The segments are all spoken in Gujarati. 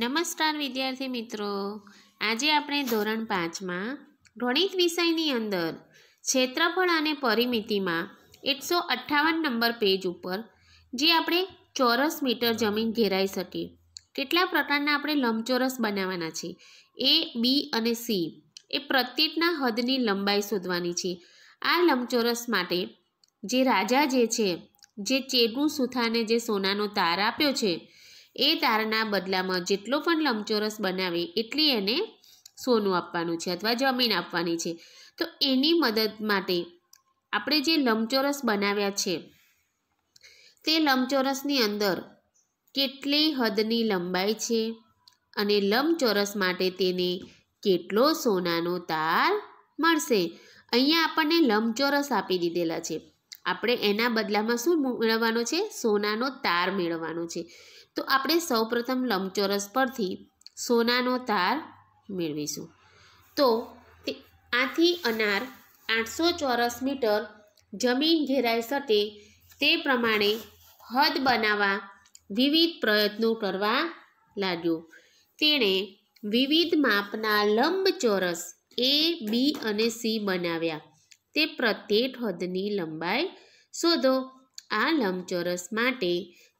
નમસ્કાર વિદ્યાર્થી મિત્રો આજે આપણે ધોરણ પાંચમાં ગણિત વિષયની અંદર ક્ષેત્રફળ અને પરિમિતિમાં એકસો અઠ્ઠાવન નંબર પેજ ઉપર જે આપણે ચોરસ મીટર જમીન ઘેરાઈ શકીએ કેટલા પ્રકારના આપણે લંબચોરસ બનાવવાના છે એ બી અને સી એ પ્રત્યેકના હદની લંબાઈ શોધવાની છે આ લંબચોરસ માટે જે રાજા જે છે જે ચેગુ સુથાને જે સોનાનો તાર આપ્યો છે એ તારના બદલામાં જેટલો પણ લંબચોરસ બનાવે એટલી એને સોનું આપવાનું છે અથવા જમીન આપવાની છે તો એની મદદ માટે આપણે જે લંબચોરસ બનાવ્યા છે તે લંબચોરસની અંદર કેટલી હદની લંબાઈ છે અને લંબચોરસ માટે તેને કેટલો સોનાનો તાર મળશે અહીંયા આપણને લંબચોરસ આપી દીધેલા છે આપણે એના બદલામાં શું મેળવવાનો છે સોનાનો તાર મેળવવાનો છે તો આપણે સૌપ્રથમ લંબચોરસ પરથી સોનાનો તાર મેળવીશું તો તે આથી અનાર આઠસો ચોરસ મીટર જમીન ઘેરાઈ શકે તે પ્રમાણે હદ બનાવવા વિવિધ પ્રયત્નો કરવા લાગ્યો તેણે વિવિધ માપના લંબચોરસ એ બી અને સી બનાવ્યા તે પ્રત્યેક હદની લંબાઈ શોધો આ લંબચોરસ માટે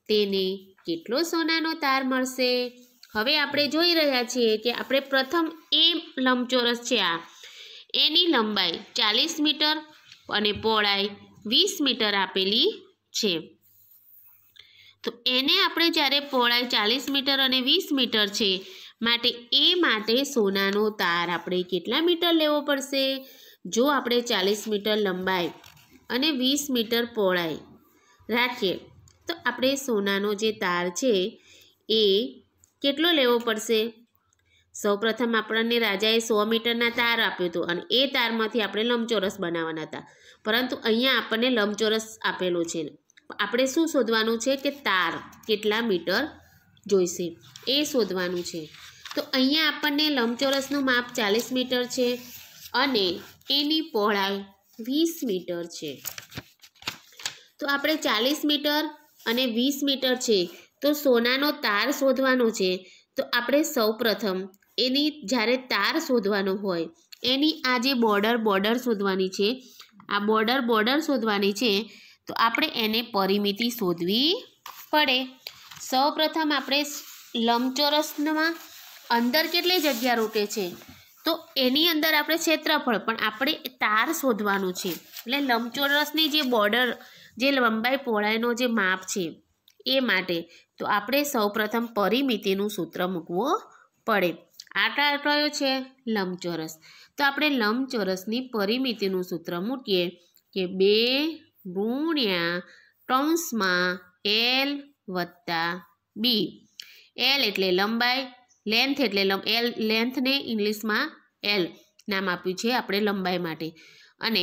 તેને કેટલો સોનાનો તાર મળશે હવે આપણે જોઈ રહ્યા છીએ કે આપણે પ્રથમ એ લંબચોરસ છે આ એની લંબાઈ ચાલીસ મીટર અને પહોળાઈ વીસ મીટર આપેલી છે તો એને આપણે જ્યારે પહોળાઈ ચાલીસ મીટર અને વીસ મીટર છે માટે એ માટે સોનાનો તાર આપણે કેટલા મીટર લેવો પડશે જો આપણે ચાલીસ મીટર લંબાઈ અને વીસ મીટર પહોળાઈ રાખીએ તો આપણે સોનાનો જે તાર છે એ કેટલો લેવો પડશે સૌપ્રથમ આપણને રાજાએ સો મીટરના તાર આપ્યો હતો અને એ તારમાંથી આપણે લંબચોરસ બનાવવાના હતા પરંતુ અહીંયા આપણને લંબચોરસ આપેલો છે આપણે શું શોધવાનું છે કે તાર કેટલા મીટર જોઈશે એ શોધવાનું છે તો અહીંયા આપણને લંબચોરસનું માપ ચાલીસ મીટર છે અને એની પહોળાઈ વીસ મીટર છે તો આપણે ચાલીસ મીટર અને વીસ મીટર છે તો સોનાનો તાર શોધવાનો છે તો આપણે સૌપ્રથમ એની જ્યારે તાર શોધવાનો હોય એની આ જે બોર્ડર બોર્ડર શોધવાની છે આ બોર્ડર બોર્ડર શોધવાની છે તો આપણે એને પરિમિતિ શોધવી પડે સૌપ્રથમ આપણે લંબચોરસમાં અંદર કેટલી જગ્યા રોકે છે તો એની અંદર આપણે ક્ષેત્રફળ પણ આપણે તાર શોધવાનું છે એટલે લંબચોરસની જે બોર્ડર જે લંબાઈ પહોળાઈનો જે માપ છે એ માટે તો આપણે સૌપ્રથમ પરિમિતિનું સૂત્ર મૂકવું પડે આટા કયો છે લંબચોરસ તો આપણે લંબચોરસની પરિમિતિનું સૂત્ર મૂકીએ કે બે ગુણ્યા કૌંસમાં એલ વત્તા બી એલ એટલે લંબાઈ લેન્થ એટલે એલ લેન્થને ઇંગ્લિશમાં એલ નામ આપ્યું છે આપણે લંબાઈ માટે અને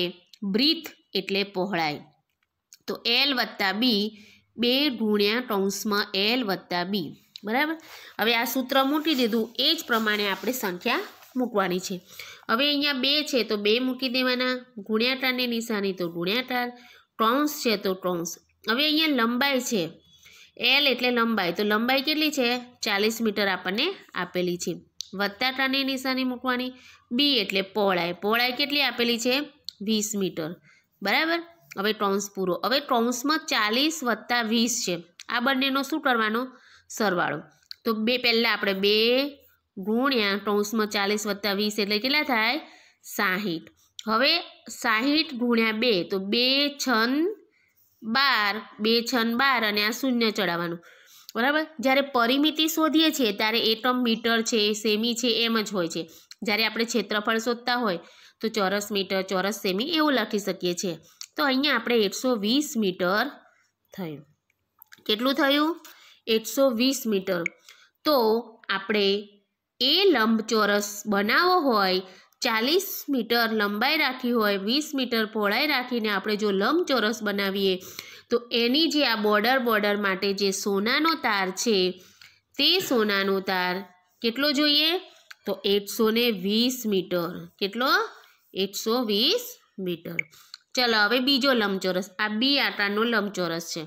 બ્રીથ એટલે પહોળાઈ તો એલ વત્તા બી બે ગુણ્યા કૌંસમાં એલ વત્તા બી બરાબર હવે આ સૂત્ર મૂકી દીધું એ જ પ્રમાણે આપણે સંખ્યા મૂકવાની છે હવે અહીંયા બે છે તો બે મૂકી દેવાના ગુણ્યાટારની નિશાની તો ગુણ્યાટાર કૌંસ છે તો કૌંસ હવે અહીંયા લંબાઈ છે એલ એટલે લંબાઈ તો લંબાઈ કેટલી છે ચાલીસ મીટર આપણને આપેલી છે વત્તાટાની નિશાની મૂકવાની બી એટલે પહોળાઈ પહોળાઈ કેટલી આપેલી છે વીસ મીટર બરાબર હવે ટોન્સ પૂરો હવે ટોન્સમાં ચાલીસ વત્તા વીસ છે આ બંનેનો શું કરવાનો સરવાળો તો બે પહેલાં આપણે બે ગુણ્યા ટોન્સમાં ચાલીસ વત્તા વીસ એટલે કેટલા થાય સાહીઠ હવે સાહીઠ ગુણ્યા બે તો બે છન બાર બે છન બાર અને આ શૂન્ય ચડાવવાનું બરાબર જ્યારે પરિમિતિ શોધીએ છીએ ત્યારે એટમ મીટર છે સેમી છે એમ જ હોય છે જ્યારે આપણે ક્ષેત્રફળ શોધતા હોય તો ચોરસ મીટર ચોરસ સેમી એવું લખી શકીએ છીએ તો અહીંયા આપણે એકસો વીસ મીટર થયું કેટલું થયું એકસો વીસ મીટર તો આપણે એ લંબચોરસ બનાવવો હોય ચાલીસ મીટર લંબાઈ રાખી હોય વીસ મીટર પહોળાઈ રાખીને આપણે જો લંબચોરસ બનાવીએ તો એની જે આ બોર્ડર બોર્ડર માટે જે સોનાનો તાર છે તે સોનાનો તાર કેટલો જોઈએ તો એકસો વીસ મીટર કેટલો એકસો વીસ મીટર ચલો હવે બીજો લંબચોરસ આ બી આકારનો લંબચોરસ છે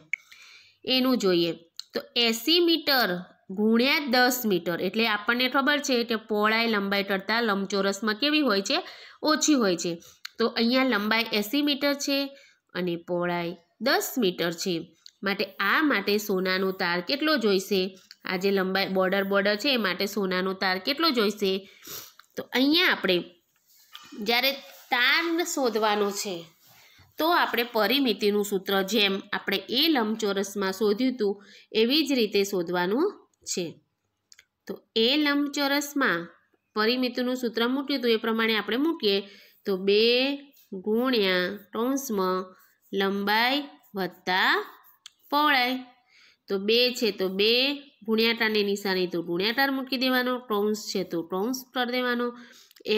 એનું જોઈએ તો એંસી મીટર ગુણ્યા દસ મીટર એટલે આપણને ખબર છે કે પહોળાઈ લંબાઈ કરતાં લંબચોરસમાં કેવી હોય છે ઓછી હોય છે તો અહીંયા લંબાઈ એંસી મીટર છે અને પહોળાઈ દસ મીટર છે માટે આ માટે સોનાનો તાર કેટલો જોઈશે આ જે લંબાઈ બોર્ડર બોર્ડર છે એ માટે સોનાનો તાર કેટલો જોઈશે તો અહીંયા આપણે જ્યારે તાર શોધવાનો છે તો આપણે પરિમિતિનું સૂત્ર જેમ આપણે એ લંબચોરસમાં શોધ્યું હતું એવી જ રીતે શોધવાનું છે તો એ લંબચોરસમાં પરિમિતિનું સૂત્ર મૂક્યું હતું એ પ્રમાણે આપણે મૂકીએ તો બે ગુણ્યા ટોન્સમાં લંબાઈ વત્તા પહોળાઈ તો બે છે તો બે ગુણ્યાટાની નિશાની તો ગુણ્યાટાર મૂકી દેવાનો ટોન્સ છે તો ટોન્સ કરી દેવાનો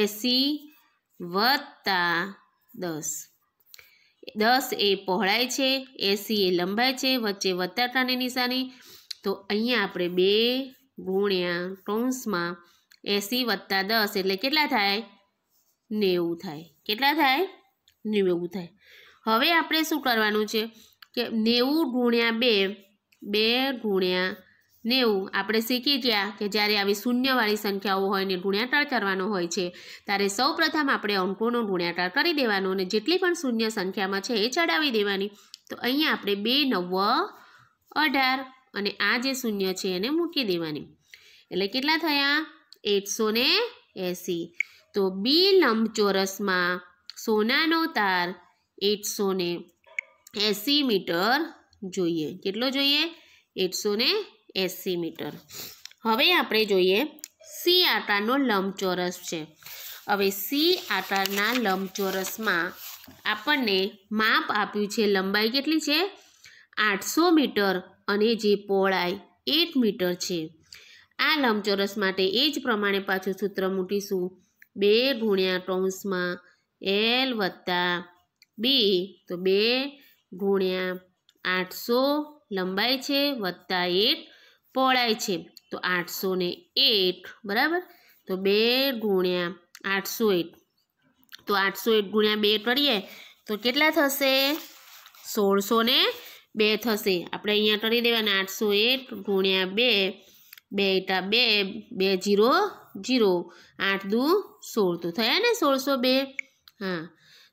એસી વત્તા દસ દસ એ પહોળાય છે એસી એ લંબાય છે વચ્ચે વત્તાટાની નિશાની તો અહીંયા આપણે બે ગુણ્યા કૌંસમાં એસી વત્તા દસ એટલે કેટલા થાય નેવું થાય કેટલા થાય નેવું થાય હવે આપણે શું કરવાનું છે કે નેવું ગુણ્યા બે બે ગુણ્યા નેવું આપણે શીખી ગયા કે જ્યારે આવી શૂન્યવાળી સંખ્યાઓ હોય ને ગુણ્યાકાર કરવાનો હોય છે ત્યારે સૌપ્રથમ આપણે અંકોનો ગુણ્યાકાર કરી દેવાનો અને જેટલી પણ શૂન્ય સંખ્યામાં છે એ ચડાવી દેવાની તો અહીંયા આપણે બે નવ અઢાર અને આ જે શૂન્ય છે એને મૂકી દેવાની એટલે કેટલા થયા એકસો એંસી તો બી લંબચોરસમાં સોનાનો તાર એકસો એંસી મીટર જોઈએ કેટલો જોઈએ એકસો એંસી મીટર હવે આપણે જોઈએ સી આકારનો લંબચોરસ છે હવે સી આકારના લંબચોરસમાં આપણને માપ આપ્યું છે લંબાઈ કેટલી છે આઠસો મીટર અને જે પહોળાઈ એક મીટર છે આ લંબચોરસ માટે એ જ પ્રમાણે પાછું સૂત્ર મૂકીશું બે ગુણ્યા ટોન્સમાં એલ વત્તા બી તો બે ગુણ્યા આઠસો લંબાઈ છે વત્તા એક પહોળાઈ છે તો આઠસો ને એટ બરાબર તો બે ગુણ્યા આઠસો એક તો આઠસો એક ગુણ્યા બે કરીએ તો કેટલા થશે સોળસો ને બે થશે આપણે અહીંયા કરી દેવાના આઠસો એક ગુણ્યા બે બે એટા બે બે જીરો જીરો આઠ દુ સોળ તો થયા ને સોળસો બે હા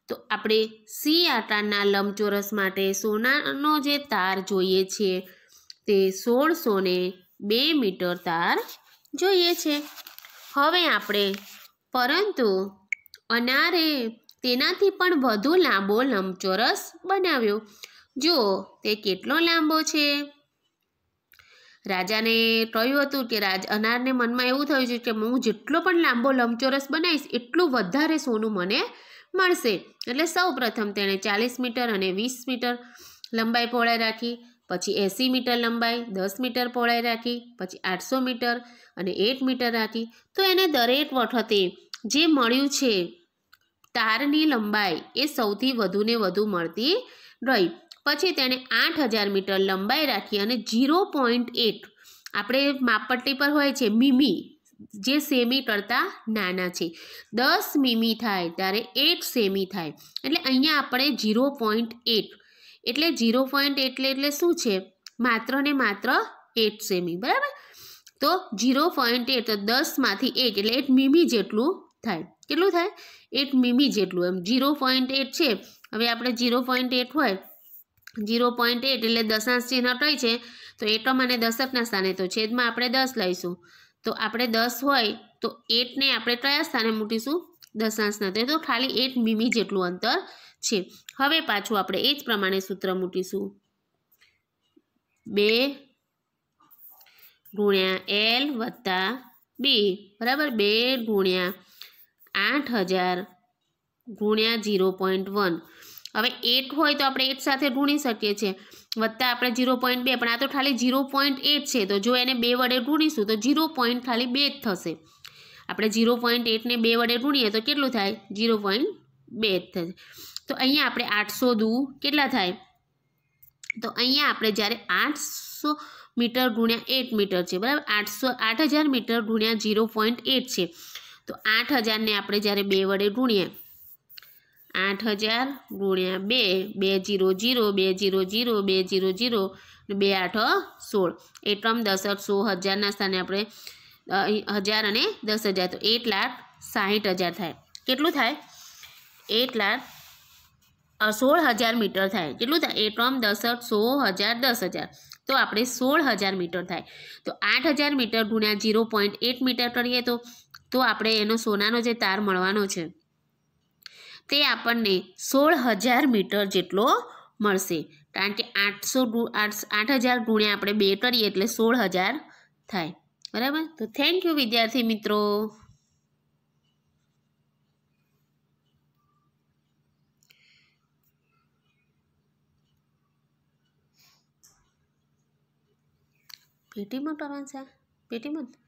તો આપણે સી આકારના લંબચોરસ માટે સોનાનો જે તાર જોઈએ છીએ તે સોળસો ને બે મીટર તાર જોઈએ છે હવે આપણે પરંતુ અનારે તેનાથી પણ વધુ લાંબો લંબચોરસ બનાવ્યો જો તે કેટલો લાંબો છે રાજાને કહ્યું હતું કે રાજ અનારને મનમાં એવું થયું છે કે હું જેટલો પણ લાંબો લંબચોરસ બનાવીશ એટલું વધારે સોનું મને મળશે એટલે સૌ પ્રથમ તેણે ચાલીસ મીટર અને વીસ મીટર લંબાઈ પહોળાઈ રાખી પછી એંસી મીટર લંબાઈ દસ મીટર પહોળાઈ રાખી પછી આઠસો મીટર અને એક મીટર રાખી તો એને દરેક વખતે જે મળ્યું છે તારની લંબાઈ એ સૌથી વધુને વધુ મળતી રહી પછી તેણે આઠ હજાર મીટર લંબાઈ રાખી અને ઝીરો પોઈન્ટ એટ આપણે માપપટ્ટી પર હોય છે મીમી જે સેમી કરતાં નાના છે દસ મીમી થાય ત્યારે એક સેમી થાય એટલે અહીંયા આપણે ઝીરો પોઈન્ટ એટ એટલે ઝીરો પોઈન્ટ એટલે એટલે શું છે માત્ર ને માત્ર એટ સેમી બરાબર તો ઝીરો પોઈન્ટ એટ દસમાંથી એટ એટલે એટ મીમી જેટલું થાય કેટલું થાય એટ મીમી જેટલું એમ ઝીરો પોઈન્ટ એટ છે હવે આપણે ઝીરો પોઈન્ટ એટ હોય ઝીરો પોઈન્ટ એટ એટલે દશાંશ ચિહ્ન હટાય છે તો એટમ અને દશકના સ્થાને તો છેદમાં આપણે દસ લઈશું તો આપણે દસ હોય તો એટને આપણે કયા સ્થાને મૂકીશું દશાંશના તો ખાલી એટ મીમી જેટલું અંતર છે હવે પાછું આપણે એ જ પ્રમાણે સૂત્ર મૂકીશું બે ગુણ્યા એલ વત્તા બે બરાબર બે ગુણ્યા આઠ હજાર ગુણ્યા ઝીરો પોઈન્ટ વન હવે એટ હોય તો આપણે એટ સાથે ગુણી શકીએ છીએ વત્તા આપણે ઝીરો પોઈન્ટ બે પણ આ તો ખાલી ઝીરો પોઈન્ટ એટ છે તો જો એને બે વડે ગુણીશું તો ઝીરો પોઈન્ટ ખાલી બે જ થશે આપણે ઝીરો પોઈન્ટ એટને બે વડે ગુણીએ તો કેટલું થાય ઝીરો પોઈન્ટ બે જ થશે તો અહીંયા આપણે આઠસો દુ કેટલા થાય તો અહીંયા આપણે જ્યારે આઠસો મીટર ગુણ્યા એટ મીટર છે બરાબર આઠસો આઠ હજાર મીટર ગુણ્યા ઝીરો પોઈન્ટ એટ છે તો આઠ હજારને આપણે જ્યારે બે વડે ગુણીએ આઠ હજાર ગુણ્યા બે બે જીરો જીરો બે જીરો જીરો બે જીરો જીરો બે આઠ સોળ એટલામ દસ સો હજારના સ્થાને આપણે હજાર અને દસ હજાર તો એક લાખ સાહીઠ હજાર થાય કેટલું થાય એક લાખ સોળ હજાર મીટર થાય કેટલું થાય એટ્રોમ દસઠ સો હજાર દસ હજાર તો આપણે સોળ હજાર મીટર થાય તો આઠ હજાર મીટર ગુણ્યા જીરો પોઈન્ટ એટ મીટર કરીએ તો તો આપણે એનો સોનાનો જે તાર મળવાનો છે તે આપણને સોળ હજાર મીટર જેટલો મળશે કારણ કે આઠસો આઠ હજાર ગુણ્યા આપણે બે કરીએ એટલે સોળ હજાર થાય બરાબર તો થેન્ક યુ વિદ્યાર્થી મિત્રો मत और आंसर सा मत